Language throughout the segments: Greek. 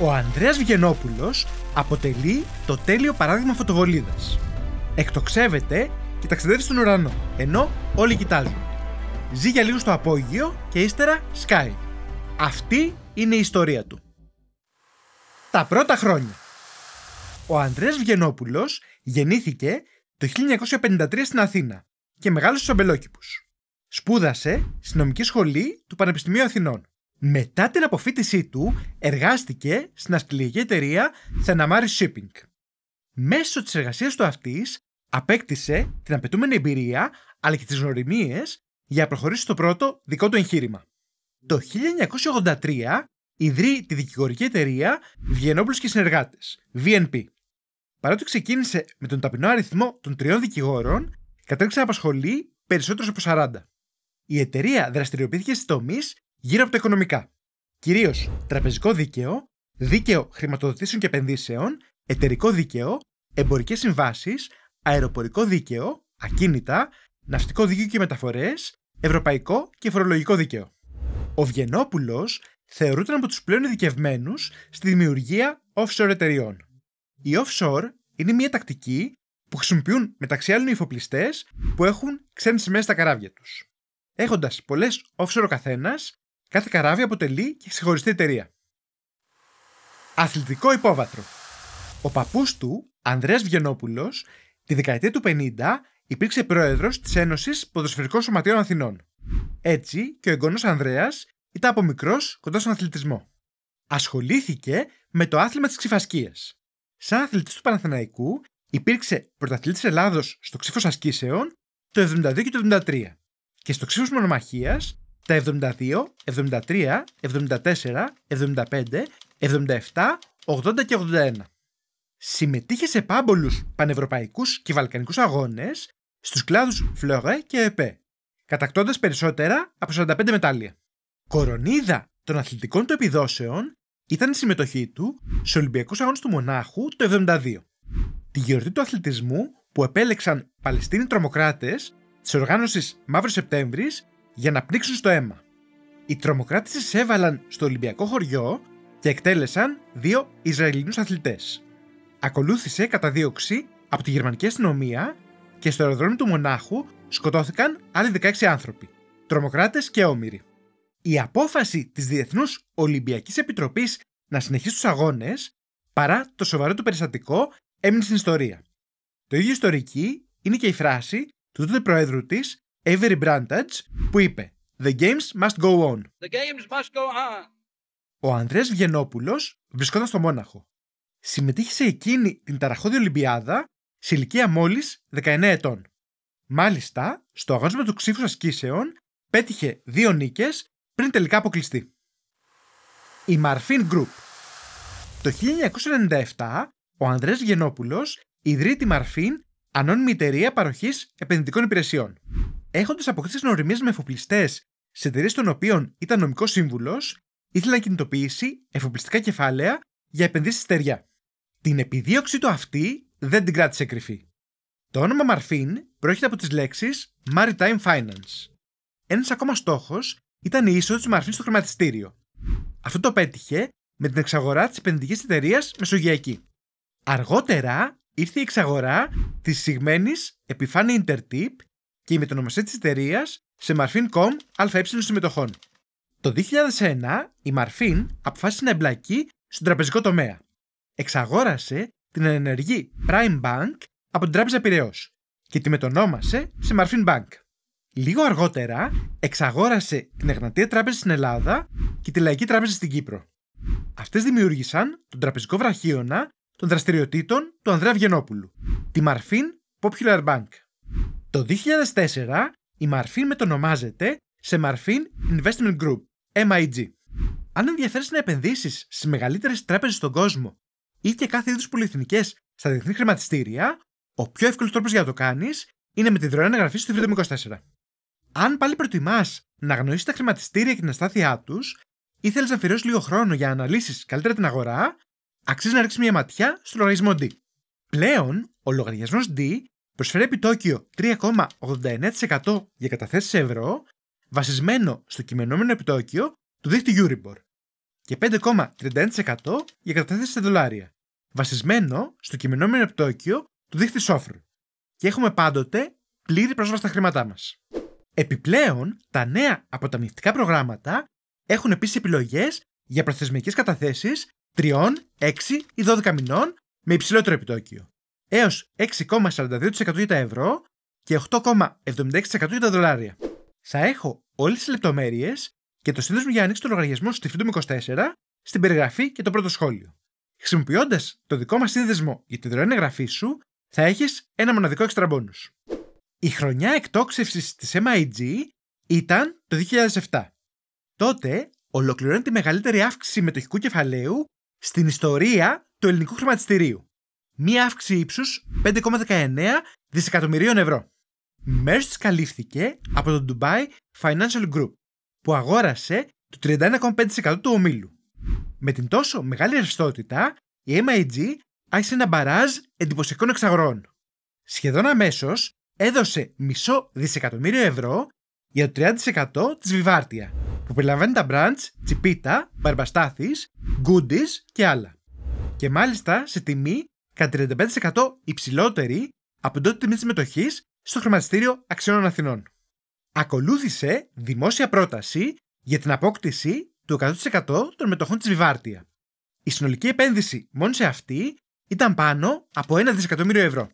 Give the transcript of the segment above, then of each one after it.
Ο Ανδρέας Βγενόπουλος αποτελεί το τέλειο παράδειγμα φωτοβολίδας. Εκτοξεύεται και ταξιδεύει στον ουρανό, ενώ όλοι κοιτάζουν. Ζει για λίγο στο απόγειο και ύστερα σκάει. Αυτή είναι η ιστορία του. Τα πρώτα χρόνια. Ο Ανδρέας Βγενόπουλος γεννήθηκε το 1953 στην Αθήνα και μεγάλωσε στους αμπελόκηπους. Σπούδασε στη νομική σχολή του Πανεπιστημίου Αθηνών. Μετά την αποφύτισή του, εργάστηκε στην αυτιλιακή εταιρεία Thanamari Shipping. Μέσω της εργασίας του αυτής, απέκτησε την απαιτούμενη εμπειρία, αλλά και τις γνωριμίες, για να προχωρήσει στο πρώτο δικό του εγχείρημα. Το 1983 ιδρύει τη δικηγορική εταιρεία Βιενόπουλος και Συνεργάτες, VNP. Παρά ότι ξεκίνησε με τον ταπεινό αριθμό των τριών δικηγόρων, κατέληξε να απασχολεί περισσότερους από 40. Η εταιρεία δραστηριοποιήθηκε στις τομείς γύρω από τα οικονομικά. Κυρίως τραπεζικό δίκαιο, δίκαιο χρηματοδοτήσεων και επενδύσεων, εταιρικό δίκαιο, εμπορικές συμβάσεις, αεροπορικό δίκαιο, ακίνητα, ναυτικό δίκαιο και μεταφορές, ευρωπαϊκό και φορολογικό δίκαιο. Ο Βιενόπουλος θεωρούταν από τους πλέον ειδικευμένους στη δημιουργία offshore εταιριών. Η offshore είναι μια τακτική που χρησιμοποιούν μεταξύ άλλων οι υφοπλιστές που έχουν ξένες σημαίες στα καράβια τους. Έχοντας πολλές offshore ο καθένας, Κάθε καράβι αποτελεί και ξεχωριστή εταιρεία. Αθλητικό υπόβαθρο. Ο παππούς του, Ανδρέας Βιενόπουλο, τη δεκαετία του 50 υπήρξε πρόεδρος της Ένωσης Ποδοσφαιρικών Σωματείων Αθηνών. Έτσι και ο εγγονός Ανδρέας ήταν από μικρός κοντά στον αθλητισμό. Ασχολήθηκε με το άθλημα της ξυφασκίας. Σαν αθλητής του Παναθηναϊκού υπήρξε πρωταθλητή Ελλάδος στο ξύφος ασκήσεων το 72 και το 73 και στο ψήφο μονομαχίας τα 72, 73, 74, 75, 77, 80 και 81. Συμμετείχε σε πάμπολους πανευρωπαϊκούς και βαλκανικούς αγώνες στους κλάδους Φλόγα και Επέ, κατακτώντας περισσότερα από 45 μετάλλια. Κορονίδα των αθλητικών του επιδόσεων ήταν η συμμετοχή του στους Ολυμπιακούς Αγώνες του Μονάχου το 72. Τη γιορτή του αθλητισμού που επέλεξαν Παλαιστίνοι τρομοκράτες της οργάνωσης Μαύρο Σεπτέμβρης για να πνίξουν στο αίμα. Οι τρομοκράτε εισέβαλαν στο Ολυμπιακό χωριό και εκτέλεσαν δύο Ισραηλινούς αθλητές. Ακολούθησε καταδίωξη από τη γερμανική αστυνομία και στο αεροδρόμιο του Μονάχου σκοτώθηκαν άλλοι 16 άνθρωποι, τρομοκράτες και όμοιροι. Η απόφαση της Διεθνούς Ολυμπιακής Επιτροπής να συνεχίσει τους αγώνες, παρά το σοβαρό του περιστατικό, έμεινε στην ιστορία. Το ίδιο ιστορική είναι και η φράση του τότε προέδρου της Avery Brandage που είπε «The games must go on». The games must go on. Ο Ανδρέας Βιενόπουλος βρισκόταν στο Μόναχο. Συμμετείχε σε εκείνη την ταραχώδη Ολυμπιάδα σε ηλικία μόλις 19 ετών. Μάλιστα, στο αγώνισμα του ξύφους ασκήσεων πέτυχε δύο νίκες πριν τελικά αποκλειστεί. Η Marfin Group Το 1997, ο Ανδρέας Βιενόπουλος ιδρύει τη Marfin, ανώνυμη εταιρεία παροχής επενδυτικών υπηρεσιών έχοντας αποκτήσει γνωριμίες με εφοπλιστές σε εταιρείες των οποίων ήταν νομικός σύμβουλος, ήθελε να κινητοποιήσει εφοπλιστικά κεφάλαια για επενδύσεις στη στεριά. Την επιδίωξή του αυτή δεν την κράτησε κρυφή. Το όνομα Μαρφίν προέρχεται από τις λέξεις Maritime Finance. Ένας ακόμα στόχος ήταν η είσοδο της Μαρφίν στο χρηματιστήριο. Αυτό το πέτυχε με την εξαγορά της επενδυτικής εταιρείας Μεσογειακή. Αργότερα ήρθε η εξαγορά της συγμένης επιφάνεια Intertip και η μετονομασία της εταιρείας σε Marfin.com ΑΕ συμμετοχών. Το 2001 η Marfin αποφάσισε να εμπλακεί στον τραπεζικό τομέα. Εξαγόρασε την ενεργή Prime Bank από την Τράπεζα Πυραιός και τη μετονόμασε σε Marfin Bank. Λίγο αργότερα εξαγόρασε την Εγνατία Τράπεζα στην Ελλάδα και τη Λαϊκή Τράπεζα στην Κύπρο. Αυτές δημιούργησαν τον τραπεζικό βραχίωνα των δραστηριοτήτων του Ανδρέα Βγενόπουλου, τη Marfin Popular Bank. Το 2004 η Marfin μετονομάζεται σε Marfin Investment Group, MIG. Αν ενδιαφέρεσαι να επενδύσεις στις μεγαλύτερες τράπεζες στον κόσμο ή και κάθε είδους πολυεθνικές στα διεθνή χρηματιστήρια, ο πιο εύκολος τρόπος για να το κάνεις είναι με τη δωρεάν εγγραφή στο Freedom 24. Αν πάλι προτιμάς να γνωρίσει τα χρηματιστήρια και την αστάθειά τους ή θέλεις να αφιερώσεις λίγο χρόνο για να αναλύσεις καλύτερα την αγορά, αξίζει να ρίξεις μια ματιά στο λογαριασμό D. Πλέον, ο λογαριασμός D προσφέρει επιτόκιο 3,89% για καταθέσεις ευρώ, βασισμένο στο κειμενόμενο επιτόκιο του δίχτυ Euribor και 5,31% για καταθέσεις σε δολάρια, βασισμένο στο κειμενόμενο επιτόκιο του δίχτυ Σόφρου. Και έχουμε πάντοτε πλήρη πρόσβαση στα χρήματά μας. Επιπλέον, τα νέα αποταμιευτικά προγράμματα έχουν επίσης επιλογές για προθεσμικές καταθέσεις 3, 6 ή 12 μηνών με υψηλότερο επιτόκιο. Έω 6,42% για τα ευρώ και 8,76% για τα δολάρια. Θα έχω όλες τις λεπτομέρειες και το σύνδεσμο για να ανοίξει το λογαριασμό στη Φιντούμ 24 στην περιγραφή και το πρώτο σχόλιο. Χρησιμοποιώντας το δικό μας σύνδεσμο για τη δωρεάν εγγραφή σου, θα έχεις ένα μοναδικό extra bonus. Η χρονιά εκτόξευσης της MIG ήταν το 2007. Τότε ολοκληρώνεται η μεγαλύτερη αύξηση μετοχικού κεφαλαίου στην ιστορία του ελληνικού χρηματιστηρίου μία αύξηση ύψους 5,19 δισεκατομμυρίων ευρώ. Μέρο της καλύφθηκε από το Dubai Financial Group, που αγόρασε το 31,5% του ομίλου. Με την τόσο μεγάλη ρευστότητα, η MIG άρχισε ένα μπαράζ εντυπωσιακών εξαγορών. Σχεδόν αμέσως έδωσε μισό δισεκατομμύριο ευρώ για το 30% της Βιβάρτια, που περιλαμβάνει τα μπραντς Τσιπίτα, Μπαρμπαστάθης, Γκούντις και άλλα. Και μάλιστα σε τιμή κατά 35% υψηλότερη από την τότε τιμή τη στο χρηματιστήριο Αξιών Αθηνών. Ακολούθησε δημόσια πρόταση για την απόκτηση του 100% των μετοχών της Βιβάρτια. Η συνολική επένδυση μόνο σε αυτή ήταν πάνω από 1 δισεκατομμύριο ευρώ.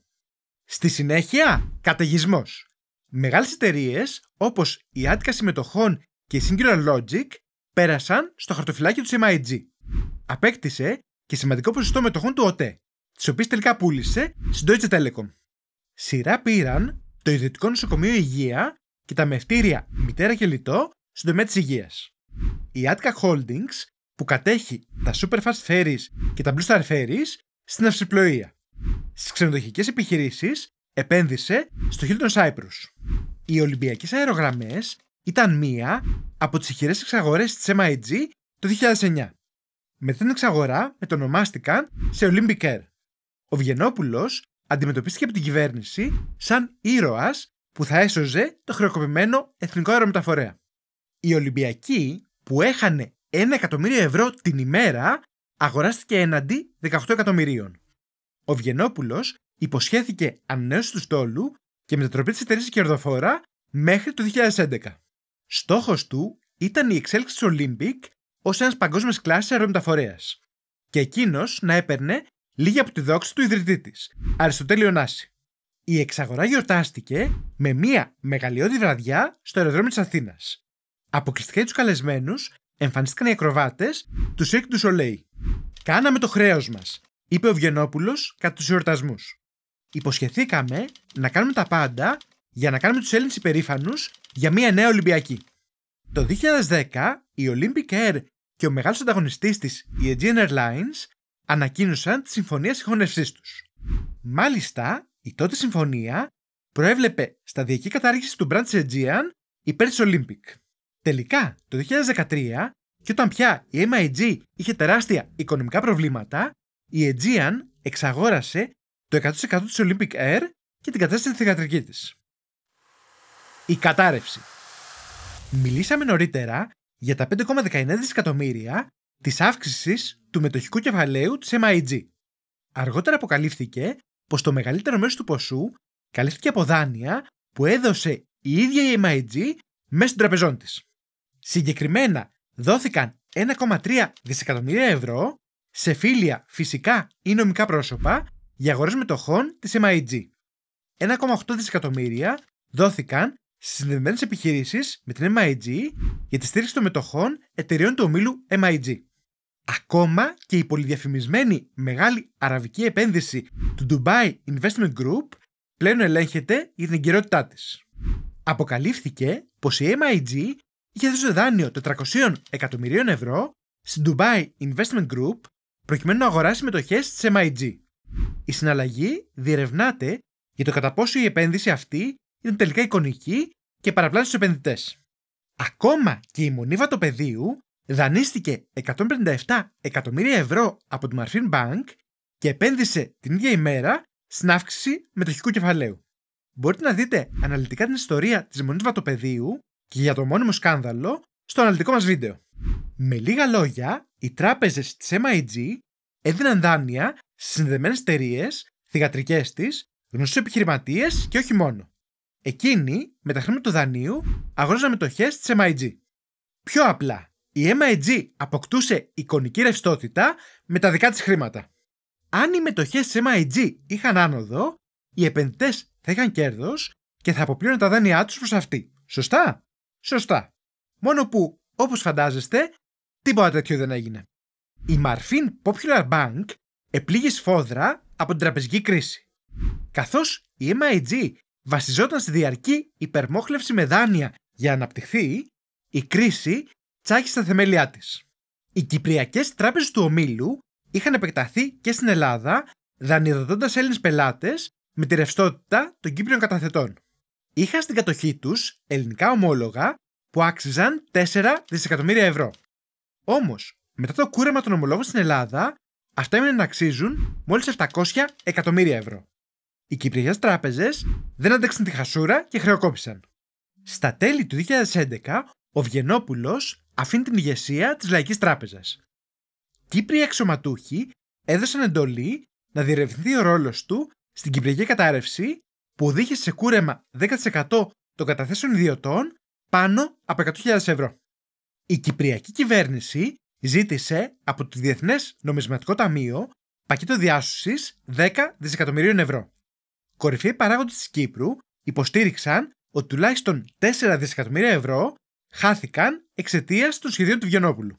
Στη συνέχεια, καταιγισμός. Μεγάλες εταιρείες όπως η Άτικα Συμμετοχών και η Singular Logic πέρασαν στο χαρτοφυλάκι του MIG. Απέκτησε και σημαντικό ποσοστό μετοχών του ΟΤΕ τις οποίες τελικά πούλησε στην Deutsche Telekom. Σειρά πήραν το Ιδιωτικό Νοσοκομείο Υγεία και τα μευτήρια Μητέρα και Λιτό στον τομέα της υγείας. Η Atka Holdings που κατέχει τα Superfast Ferries και τα Blue Star Ferries στην αυσιπλοεία. Στις ξενοδοχικές επιχειρήσεις επένδυσε στο Hilton Cyprus. Οι Ολυμπιακές Αερογραμμές ήταν μία από τις ηχηρές εξαγορές της MIG το 2009. Μετά την εξαγορά μετονομάστηκαν σε Olympic Air ο Βγενόπουλο αντιμετωπίστηκε από την κυβέρνηση σαν ήρωας που θα έσωζε το χρεοκοπημένο εθνικό αερομεταφορέα. Η Ολυμπιακή, που έχανε 1 εκατομμύριο ευρώ την ημέρα, αγοράστηκε εναντί 18 εκατομμυρίων. Ο Βγενόπουλο υποσχέθηκε ανανέωση του στόλου και μετατροπή της εταιρείας κερδοφόρα μέχρι το 2011. Στόχος του ήταν η εξέλιξη της Olympic ως ένας παγκόσμιος κλάση αερομεταφορέας. Και εκείνος να έπαιρνε λίγη από τη δόξη του ιδρυτή της, Αριστοτέλειο Νάση. Η εξαγορά γιορτάστηκε με μία μεγαλειώδη βραδιά στο αεροδρόμιο της Αθήνας. Αποκλειστικά τους καλεσμένους εμφανίστηκαν οι ακροβάτες τους Σίρκ του Σολέι. Κάναμε το χρέος μας, είπε ο Βιενόπουλο κατά τους εορτασμού. Υποσχεθήκαμε να κάνουμε τα πάντα για να κάνουμε τους Έλληνες υπερήφανους για μια νέα Ολυμπιακή. Το 2010 η Olympic Air και ο μεγάλος ανταγωνιστής της, η Aegean Airlines, ανακοίνωσαν τη συμφωνία συγχωνευσής τους. Μάλιστα, η τότε συμφωνία προέβλεπε σταδιακή κατάργηση του Brands Aegean υπέρ της Olympic. Τελικά, το 2013, και όταν πια η MIG είχε τεράστια οικονομικά προβλήματα, η Aegean εξαγόρασε το 100% της Olympic Air και την κατάσταση στη θηγατρική της. Η κατάρρευση. Μιλήσαμε νωρίτερα για τα 5,19 δισεκατομμύρια της αύξησης του μετοχικού κεφαλαίου της MIG. Αργότερα αποκαλύφθηκε πως το μεγαλύτερο μέρος του ποσού καλύφθηκε από δάνεια που έδωσε η ίδια η MIG μέσα των τραπεζών της. Συγκεκριμένα δόθηκαν 1,3 δισεκατομμύρια ευρώ σε φίλια φυσικά ή νομικά πρόσωπα για αγορές μετοχών της MIG. 1,8 δισεκατομμύρια δόθηκαν στις συνδεδεμένες επιχειρήσεις με την MIG για τη στήριξη των μετοχών εταιρεών του ομίλου MIG. Ακόμα και η πολυδιαφημισμένη μεγάλη αραβική επένδυση του Dubai Investment Group πλέον ελέγχεται για την εγκαιρότητά της. Αποκαλύφθηκε πως η MIG είχε δώσει δάνειο 400 εκατομμυρίων ευρώ στην Dubai Investment Group προκειμένου να αγοράσει μετοχές της MIG. Η συναλλαγή διερευνάται για το κατά πόσο η επένδυση αυτή ήταν τελικά εικονική και παραπλάσει του επενδυτές. Ακόμα και η μονίβα του πεδίου δανείστηκε 157 εκατομμύρια ευρώ από τη Marfin Bank και επένδυσε την ίδια ημέρα στην αύξηση μετοχικού κεφαλαίου. Μπορείτε να δείτε αναλυτικά την ιστορία της Μονής Βατοπεδίου και για το μόνιμο σκάνδαλο στο αναλυτικό μας βίντεο. Με λίγα λόγια, οι τράπεζες της MIG έδιναν δάνεια στις συνδεδεμένε εταιρείες, θηγατρικές της, γνωστούς επιχειρηματίες και όχι μόνο. Εκείνοι, με τα χρήματα του δανείου, αγόραζαν μετοχές της MIG. Πιο απλά, η MIG αποκτούσε εικονική ρευστότητα με τα δικά της χρήματα. Αν οι μετοχές της MIG είχαν άνοδο, οι επενδυτές θα είχαν κέρδος και θα αποπλήρωναν τα δάνειά τους προς αυτή. Σωστά? Σωστά. Μόνο που, όπως φαντάζεστε, τίποτα τέτοιο δεν έγινε. Η Marfin Popular Bank επλήγει σφόδρα από την τραπεζική κρίση. Καθώς η MIG βασιζόταν στη διαρκή υπερμόχλευση με δάνεια για να αναπτυχθεί, η κρίση τσάχει στα θεμέλια της. Οι Κυπριακές τράπεζες του ομίλου είχαν επεκταθεί και στην Ελλάδα, δανειοδοτώντας Έλληνες πελάτες με τη ρευστότητα των Κύπριων καταθετών. Είχαν στην κατοχή τους ελληνικά ομόλογα που άξιζαν 4 δισεκατομμύρια ευρώ. Όμως, μετά το κούρεμα των ομολόγων στην Ελλάδα, αυτά έμειναν να αξίζουν μόλις 700 εκατομμύρια ευρώ. Οι Κυπριακές τράπεζες δεν άντεξαν τη χασούρα και χρεοκόπησαν. Στα τέλη του 2011, ο Βιενόπουλος αφήνει την ηγεσία της Λαϊκής Τράπεζας. Κύπριοι αξιωματούχοι έδωσαν εντολή να διερευνηθεί ο ρόλος του στην Κυπριακή κατάρρευση που οδήγησε σε κούρεμα 10% των καταθέσεων ιδιωτών πάνω από 100.000 ευρώ. Η Κυπριακή κυβέρνηση ζήτησε από το Διεθνές Νομισματικό Ταμείο πακέτο διάσωσης 10 δισεκατομμυρίων ευρώ. Κορυφαίοι παράγοντες της Κύπρου υποστήριξαν ότι τουλάχιστον 4 δισεκατομμύρια ευρώ χάθηκαν εξαιτίας των σχεδίων του Βιενόπουλου.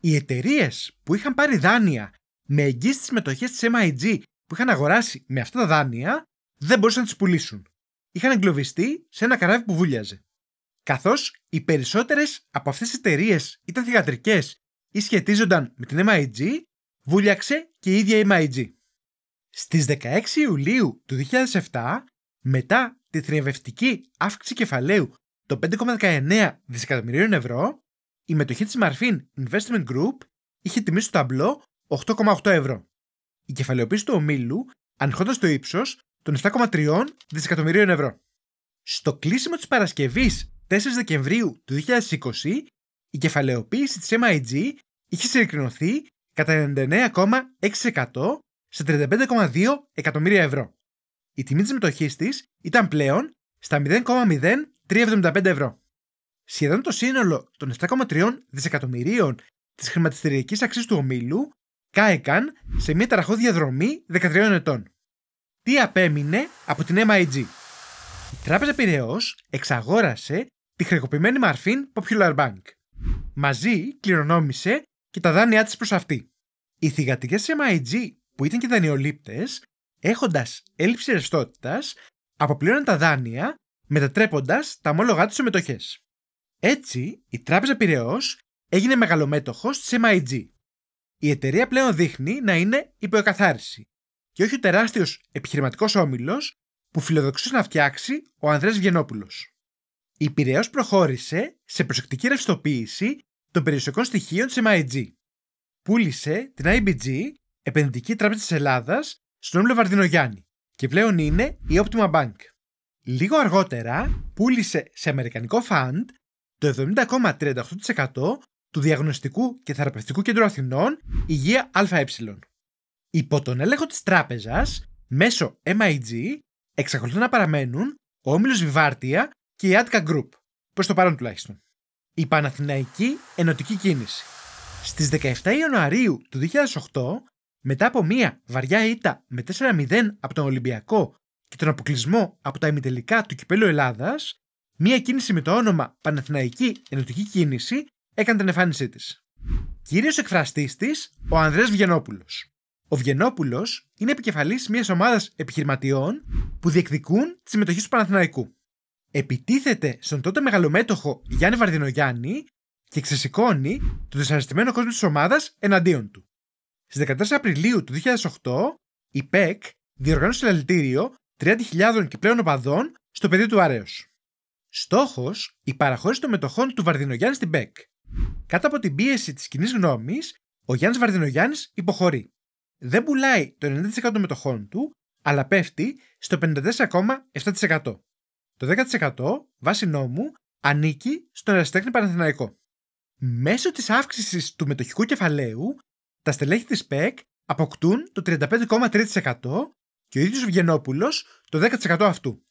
Οι εταιρείες που είχαν πάρει δάνεια με εγγύηση στι μετοχέ της MIG που είχαν αγοράσει με αυτά τα δάνεια δεν μπορούσαν να τις πουλήσουν. Είχαν εγκλωβιστεί σε ένα καράβι που βούλιαζε. Καθώς οι περισσότερες από αυτές τις εταιρείες ήταν θηγατρικές ή σχετίζονταν με την MIG, βούλιαξε και η ίδια η MIG. Στις 16 Ιουλίου του 2007, μετά τη θριαβευτική αύξηση κεφαλαίου το 5,19 δισεκατομμυρίων ευρώ, η μετοχή της Marfin Investment Group είχε τιμή στο ταμπλό 8,8 ευρώ. Η κεφαλαιοποίηση του ομίλου ανοιχόταν στο ύψος των 7,3 δισεκατομμυρίων ευρώ. Στο κλείσιμο της Παρασκευής 4 Δεκεμβρίου του 2020, η κεφαλαιοποίηση της MIG είχε συρρυκνωθεί κατά 99,6% σε 35,2 εκατομμύρια ευρώ. Η τιμή της μετοχής της ήταν πλέον στα 0,0 3,75 ευρώ. Σχεδόν το σύνολο των 7,3 δισεκατομμυρίων της χρηματιστηριακής αξίας του ομίλου κάηκαν σε μια ταραχώ διαδρομή 13 ετών. Τι απέμεινε από την MIG. Η Τράπεζα Πυραιός εξαγόρασε τη χρεοκοπημένη Μαρφίν Popular Bank. Μαζί κληρονόμησε και τα δάνειά της προς αυτή. Οι θυγατικές της MIG που ήταν και δανειολήπτες, έχοντας έλλειψη ρευστότητας, αποπλήρωναν τα δάνεια μετατρέποντας τα ομόλογά τους σε μετοχές. Έτσι, η Τράπεζα Πυραιός έγινε μεγαλομέτωχο της MIG. Η εταιρεία πλέον δείχνει να είναι υποεκαθάριση και όχι ο τεράστιος επιχειρηματικός όμιλος που φιλοδοξούσε να φτιάξει ο Ανδρέας Βιενόπουλο. Η Πυραιός προχώρησε σε προσεκτική ρευστοποίηση των περιουσιακών στοιχείων της MIG. Πούλησε την IBG, επενδυτική τράπεζα της Ελλάδας, στον Όμιλο Βαρδινογιάννη και πλέον είναι η Optima Bank. Λίγο αργότερα πούλησε σε αμερικανικό φαντ το 70,38% του Διαγνωστικού και Θεραπευτικού Κέντρου Αθηνών Υγεία ΑΕ. Υπό τον έλεγχο της τράπεζας, μέσω MIG, εξακολουθούν να παραμένουν ο Όμιλος Βιβάρτια και η ΑΤΚΑ Group, προς το παρόν τουλάχιστον. Η Παναθηναϊκή Ενωτική Κίνηση. Στις 17 Ιανουαρίου του 2008, μετά από μία βαριά ήττα με 4-0 από τον Ολυμπιακό και τον αποκλεισμό από τα ημιτελικά του κυπέλου Ελλάδας, μία κίνηση με το όνομα Παναθηναϊκή Ενωτική Κίνηση έκανε την εμφάνισή της. Κύριο εκφραστής της, ο Ανδρέας Βγενόπουλο. Ο Βγενόπουλο είναι επικεφαλής μιας ομάδας επιχειρηματιών που διεκδικούν τη συμμετοχή του Παναθηναϊκού. Επιτίθεται στον τότε μεγαλομέτωχο Γιάννη Βαρδινογιάννη και ξεσηκώνει τον δυσαρεστημένο κόσμο της ομάδας εναντίον του. Στις 14 Απριλίου του 2008, η ΠΕΚ διοργάνωσε ελαλητήριο 30.000 και πλέον οπαδών στο πεδίο του Αρέω. Στόχος η παραχώρηση των μετοχών του Βαρδινογιάννη στην ΠΕΚ. Κάτω από την πίεση της κοινής γνώμης, ο Γιάννης Βαρδινογιάννης υποχωρεί. Δεν πουλάει το 90% των μετοχών του, αλλά πέφτει στο 54,7%. Το 10% βάσει νόμου ανήκει στον αεραστέχνη Παναθηναϊκό. Μέσω της αύξησης του μετοχικού κεφαλαίου, τα στελέχη της ΠΕΚ αποκτούν το 35,3% και ο ίδιος Βγενόπουλο το 10% αυτού.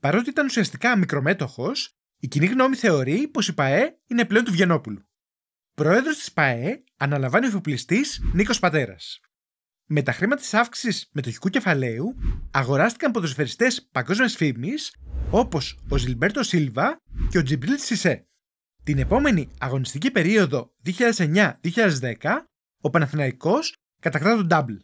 Παρότι ήταν ουσιαστικά μικρομέτοχο, η κοινή γνώμη θεωρεί πως η ΠαΕ είναι πλέον του Βγενόπουλου. Πρόεδρος της ΠαΕ αναλαμβάνει ο εφοπλιστής Νίκος Πατέρας. Με τα χρήματα της αύξησης μετοχικού κεφαλαίου αγοράστηκαν ποδοσφαιριστές παγκόσμιας φήμης όπως ο Ζιλμπέρτο Σίλβα και ο Τζιμπρίλ Σισέ. Την επόμενη αγωνιστική περίοδο 2009-2010, ο Παναθηναϊκός κατακτά τον Double.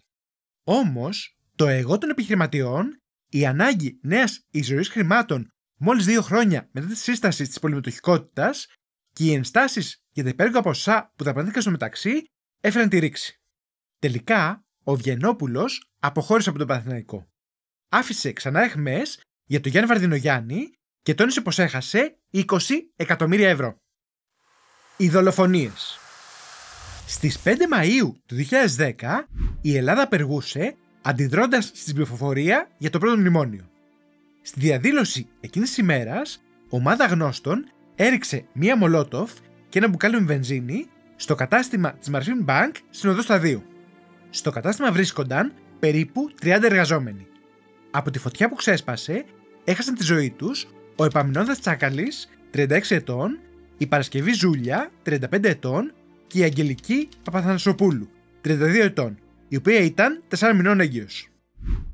Όμως, το εγώ των επιχειρηματιών, η ανάγκη νέας εισρωής χρημάτων μόλις δύο χρόνια μετά τη σύσταση της πολυμετοχικότητας και οι ενστάσεις για τα υπέργα ποσά που δαπανήθηκαν στο μεταξύ έφεραν τη ρήξη. Τελικά, ο Βιενόπουλος αποχώρησε από τον Παναθηναϊκό. Άφησε ξανά εχμές για τον Γιάννη Βαρδινογιάννη και τόνισε πως έχασε 20 εκατομμύρια ευρώ. Οι δολοφονίες. Στις 5 Μαου του 2010 η Ελλάδα απεργούσε αντιδρώντας στην πληροφορία για το πρώτο μνημόνιο. Στη διαδήλωση εκείνης της ημέρας, ομάδα γνώστων έριξε μία μολότοφ και ένα μπουκάλι με βενζίνη στο κατάστημα της Μαρφίν Bank στην οδό Σταδίου. Στο κατάστημα βρίσκονταν περίπου 30 εργαζόμενοι. Από τη φωτιά που ξέσπασε, έχασαν τη ζωή τους ο Επαμινώντα Τσάκαλη, 36 ετών, η Παρασκευή Ζούλια, 35 ετών και η Αγγελική Παπαθανασοπούλου, 32 ετών, η οποία ήταν 4 μηνών έγκυος.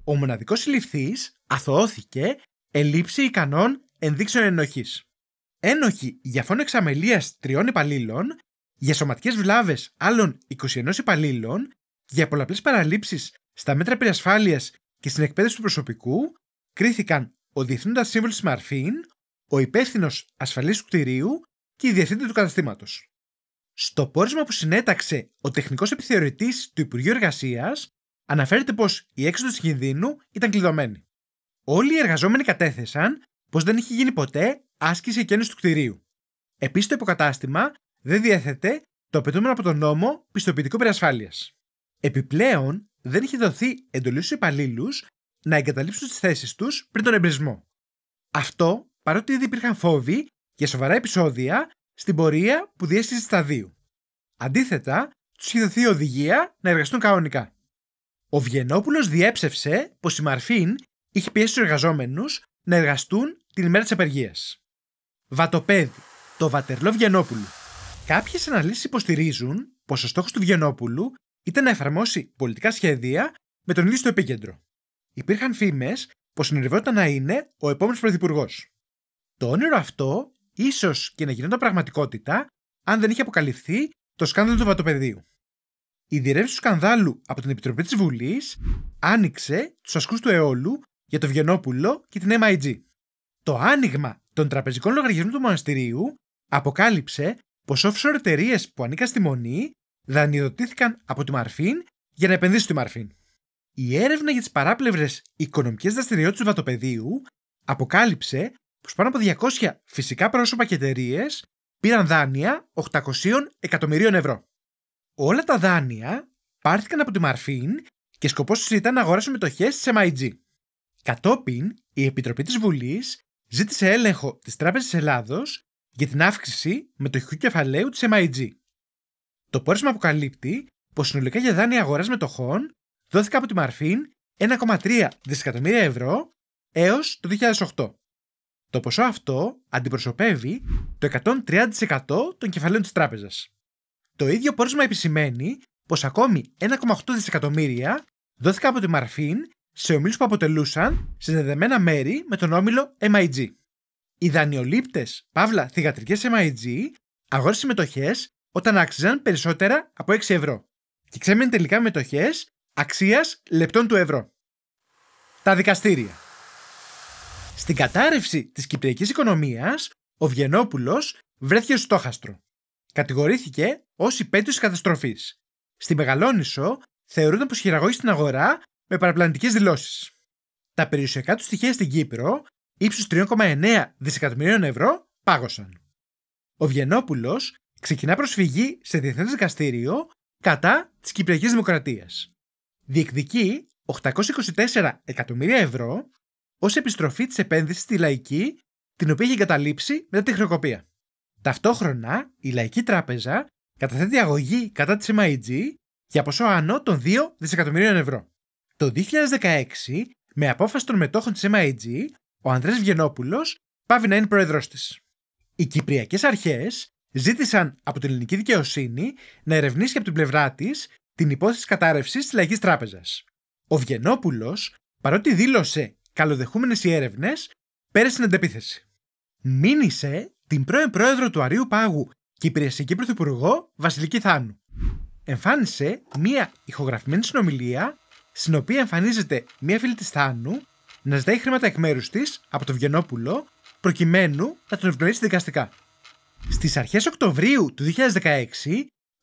Ο μοναδικός συλληφθή αθωώθηκε ελήψη ικανών ενδείξεων ενοχής. Ένοχη για φόνο εξαμελίας τριών υπαλλήλων, για σωματικές βλάβες άλλων 21 υπαλλήλων, για πολλαπλές παραλήψεις στα μέτρα περιασφάλεια και στην εκπαίδευση του προσωπικού, κρίθηκαν ο Σύμβουλο τη Μαρφίν, ο υπεύθυνος ασφαλή του κτηρίου και η διευθύντρια του καταστήματος. Στο πόρισμα που συνέταξε ο τεχνικός επιθεωρητής του Υπουργείου Εργασίας, αναφέρεται πως η έξοδος του κινδύνου ήταν κλειδωμένη. Όλοι οι εργαζόμενοι κατέθεσαν πως δεν είχε γίνει ποτέ άσκηση εκένωσης του κτηρίου. Επίσης, το υποκατάστημα δεν διέθετε το απαιτούμενο από τον νόμο πιστοποιητικό περιασφάλεια. Επιπλέον, δεν είχε δοθεί εντολή στους υπαλλήλους να εγκαταλείψουν τις θέσεις τους πριν τον εμπρισμό. Αυτό παρότι ήδη υπήρχαν φόβοι για σοβαρά επεισόδια στην πορεία που διέστησες στα δύο. Αντίθετα, τους είχε δοθεί οδηγία να εργαστούν κανονικά. Ο Βιενόπουλος διέψευσε πως η Μαρφίν είχε πιέσει τους εργαζόμενους να εργαστούν την ημέρα της απεργίας. Βατοπέδι, το Βατερλό Βιενόπουλου. Κάποιες αναλύσεις υποστηρίζουν πως ο στόχος του Βιενόπουλου ήταν να εφαρμόσει πολιτικά σχέδια με τον ίδιο στο επίκεντρο. Υπήρχαν φήμες πως συνεργαζόταν να είναι ο επόμενος πρωθυπουργός. Το όνειρο αυτό ίσως και να γινόταν πραγματικότητα αν δεν είχε αποκαλυφθεί το σκάνδαλο του βατοπεδίου. Η διερεύνηση του σκανδάλου από την Επιτροπή της Βουλής άνοιξε τους ασκούς του αιώλου για το Βιενόπουλο και την MIG. Το άνοιγμα των τραπεζικών λογαριασμών του μοναστηρίου αποκάλυψε πως offshore εταιρείες που ανήκαν στη Μονή δανειοδοτήθηκαν από τη Μαρφίν για να επενδύσουν στη Μαρφίν. Η έρευνα για τις παράπλευρες οικονομικές δραστηριότητες του βατοπεδίου αποκάλυψε πως πάνω από 200 φυσικά πρόσωπα και εταιρείες πήραν δάνεια 800 εκατομμυρίων ευρώ. Όλα τα δάνεια πάρθηκαν από τη Μαρφίν και σκοπός της ήταν να αγοράσουν μετοχές της MIG. Κατόπιν, η Επιτροπή της Βουλής ζήτησε έλεγχο της Τράπεζας Ελλάδος για την αύξηση μετοχικού κεφαλαίου της MIG. Το πόρισμα αποκαλύπτει πως συνολικά για δάνεια αγοράς μετοχών δόθηκε από τη Μαρφίν 1,3 δισεκατομμύρια ευρώ έως το 2008. Το ποσό αυτό αντιπροσωπεύει το 130% των κεφαλαίων της τράπεζας. Το ίδιο πόρισμα επισημαίνει πως ακόμη 1,8 δισεκατομμύρια δόθηκαν από τη Μαρφίν σε ομίλους που αποτελούσαν συνδεδεμένα μέρη με τον όμιλο MIG. Οι δανειολήπτες, παύλα θηγατρικές MIG, αγόρασαν συμμετοχές όταν άξιζαν περισσότερα από 6 ευρώ και ξέμεινε τελικά μετοχές αξίας λεπτών του ευρώ. Τα δικαστήρια. Στην κατάρρευση της κυπριακής οικονομίας, ο Βιενόπουλος βρέθηκε στόχαστρο. Κατηγορήθηκε ως υπέτειος καταστροφής. Στη Μεγαλόνισο θεωρούνταν πως χειραγώγησε την αγορά με παραπλανητικές δηλώσεις. Τα περιουσιακά του στοιχεία στην Κύπρο, ύψου 3,9 δισεκατομμυρίων ευρώ, πάγωσαν. Ο Βιενόπουλος ξεκινά προσφυγή σε διεθνές δικαστήριο κατά της Κυπριακής Δημοκρατίας. Διεκδικεί 824 εκατομμύρια ευρώ ως επιστροφή της επένδυσης στη λαϊκή, την οποία είχε εγκαταλείψει μετά τη χρεοκοπία. Ταυτόχρονα, η Λαϊκή Τράπεζα καταθέτει αγωγή κατά της MIG για ποσό άνω των 2 δισεκατομμυρίων ευρώ. Το 2016, με απόφαση των μετόχων της MIG, ο Ανδρέας Βιενόπουλο πάβει να είναι πρόεδρό της. Οι Κυπριακές Αρχές ζήτησαν από την ελληνική δικαιοσύνη να ερευνήσει από την πλευρά της την υπόθεση κατάρρευσης της Λαϊκής Τράπεζας. Ο Βιενόπουλο παρότι δήλωσε καλοδεχούμενες οι έρευνες, πέρασε την αντεπίθεση. Μήνυσε την πρώην πρόεδρο του Αρίου Πάγου και υπηρεσιακή πρωθυπουργό Βασιλική Θάνου. Εμφάνισε μία ηχογραφημένη συνομιλία στην οποία εμφανίζεται μία φίλη της Θάνου να ζητάει χρήματα εκ μέρους της από τον Βιενόπουλο προκειμένου να τον ευγνωρίσει δικαστικά. Στις αρχές Οκτωβρίου του 2016,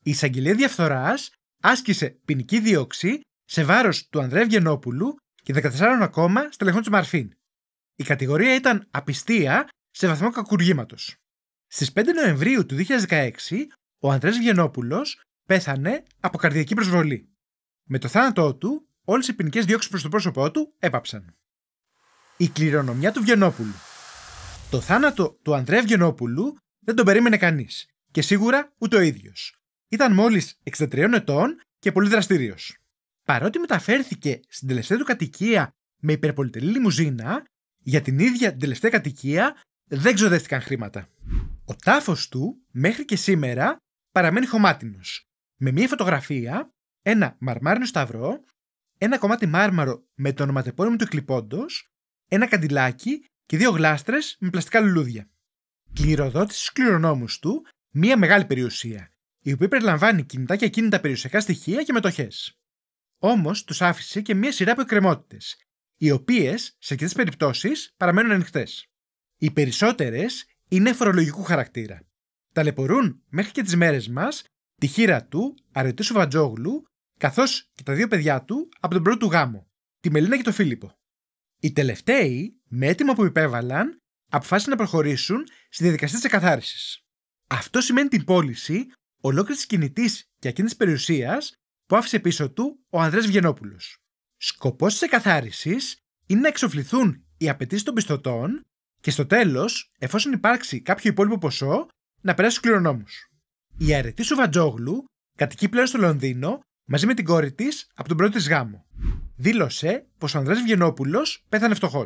η εισαγγελία διαφθοράς άσκησε ποινική δίωξη σε βάρος του Ανδρέα Βιενόπουλου και 14 ακόμα στελεχών τη Μαρφίν. Η κατηγορία ήταν απιστία σε βαθμό κακουργήματος. Στις 5 Νοεμβρίου του 2016, ο Ανδρέας Βιενόπουλο πέθανε από καρδιακή προσβολή. Με το θάνατό του, όλες οι ποινικές διώξεις προς το πρόσωπό του έπαψαν. Η κληρονομιά του Βιενόπουλου. Το θάνατο του Ανδρέα Βιενόπουλου δεν τον περίμενε κανείς. Και σίγουρα ούτε ο ίδιος. Ήταν μόλις 63 ετών και πολύ δραστήριος παρότι μεταφέρθηκε στην τελευταία του κατοικία με υπερπολιτελή λιμουζίνα, για την ίδια την τελευταία κατοικία δεν ξοδεύτηκαν χρήματα. Ο τάφος του μέχρι και σήμερα παραμένει χωμάτινος. Με μία φωτογραφία, ένα μαρμάρινο σταυρό, ένα κομμάτι μάρμαρο με το ονοματεπώνυμο του κλειπώντο, ένα καντιλάκι και δύο γλάστρες με πλαστικά λουλούδια. Κληροδότησε στους κληρονόμους του μία μεγάλη περιουσία, η οποία περιλαμβάνει κινητά και ακίνητα περιουσιακά στοιχεία και μετοχές. Όμως τους άφησε και μία σειρά από εκκρεμότητες, οι οποίες σε αρκετές περιπτώσεις παραμένουν ανοιχτές. Οι περισσότερες είναι φορολογικού χαρακτήρα. Ταλαιπωρούν μέχρι και τις μέρες μας τη χείρα του, Αρετού Σουβατζόγλου, καθώς και τα δύο παιδιά του από τον πρώτο του γάμο, τη Μελίνα και τον Φίλιππο. Οι τελευταίοι, με έτοιμο που υπέβαλαν, αποφάσισαν να προχωρήσουν στη διαδικασία της εκαθάρισης. Αυτό σημαίνει την πώληση ολόκληρης κινητής και ακίνητης περιουσίας που άφησε πίσω του ο Ανδρέας Βγενόπουλος. Σκοπός της εκαθάρισης είναι να εξοφληθούν οι απαιτήσεις των πιστωτών και στο τέλος, εφόσον υπάρξει κάποιο υπόλοιπο ποσό, να περάσει στους κληρονόμους. Η αρετή σου Βατζόγλου κατοικεί πλέον στο Λονδίνο μαζί με την κόρη της από τον πρώτο της γάμο. Δήλωσε πως ο Ανδρέας Βγενόπουλο πέθανε φτωχός.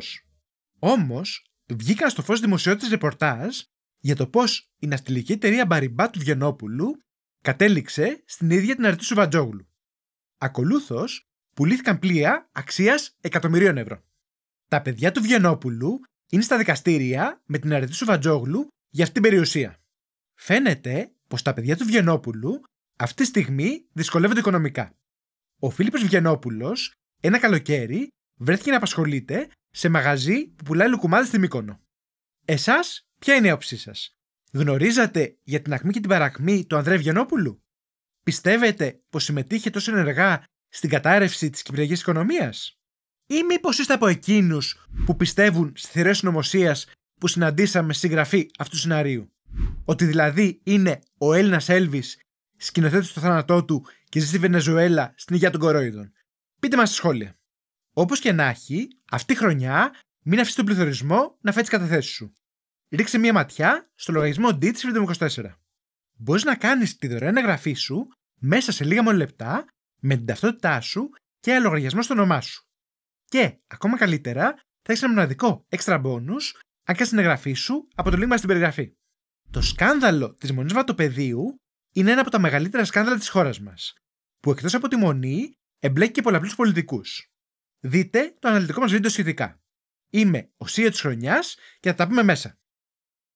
Όμως, βγήκαν στο φως δημοσιότητα ρεπορτάζ για το πώ η ναυτιλική εταιρεία Μπαριμπά του Βγενόπουλου κατέληξε στην ίδια την σου Βατζόγλου. Ακολούθως, πουλήθηκαν πλοία αξίας εκατομμυρίων ευρώ. Τα παιδιά του Βιενόπουλου είναι στα δικαστήρια με την αρετή του Βατζόγλου για αυτήν την περιουσία. Φαίνεται πως τα παιδιά του Βιενόπουλου αυτή τη στιγμή δυσκολεύονται οικονομικά. Ο Φίλιππος Βιενόπουλος ένα καλοκαίρι βρέθηκε να απασχολείται σε μαγαζί που πουλάει λουκουμάδες στη Μύκονο. Εσάς, ποια είναι η άποψή σας, Γνωρίζατε για την ακμή και την παρακμή του Ανδρέα Βιενόπουλου. Πιστεύετε πως συμμετείχε τόσο ενεργά στην κατάρρευση της κυπριακής οικονομίας? ή μήπως είστε από εκείνους που πιστεύουν στις θεωρίε νομοσία που συναντήσαμε στη συγγραφή αυτού του σενάριου. Ότι δηλαδή είναι ο Έλληνας Έλβης σκηνοθέτης στο θάνατό του και ζει στη Βενεζουέλα στην υγεία των κορόιδων. Πείτε μας στα σχόλια. Όπως και να έχει, αυτή η χρονιά μην αφήσει τον πληθωρισμό να φέρει τις καταθέσεις σου. Ρίξε μία ματιά στο λογαριασμό DITS 24 μπορείς να κάνεις τη δωρεάν εγγραφή σου μέσα σε λίγα μόνο λεπτά με την ταυτότητά σου και λογαριασμό στο όνομά σου. Και ακόμα καλύτερα, θα έχεις ένα μοναδικό έξτρα bonus αν κάνεις την εγγραφή σου από το link μας στην περιγραφή. Το σκάνδαλο της μονής βατοπεδίου είναι ένα από τα μεγαλύτερα σκάνδαλα της χώρας μας, που εκτός από τη μονή εμπλέκει και πολλαπλούς πολιτικούς. Δείτε το αναλυτικό μας βίντεο σχετικά. Είμαι ο Σύριο της Χρονιάς και θα τα πούμε μέσα.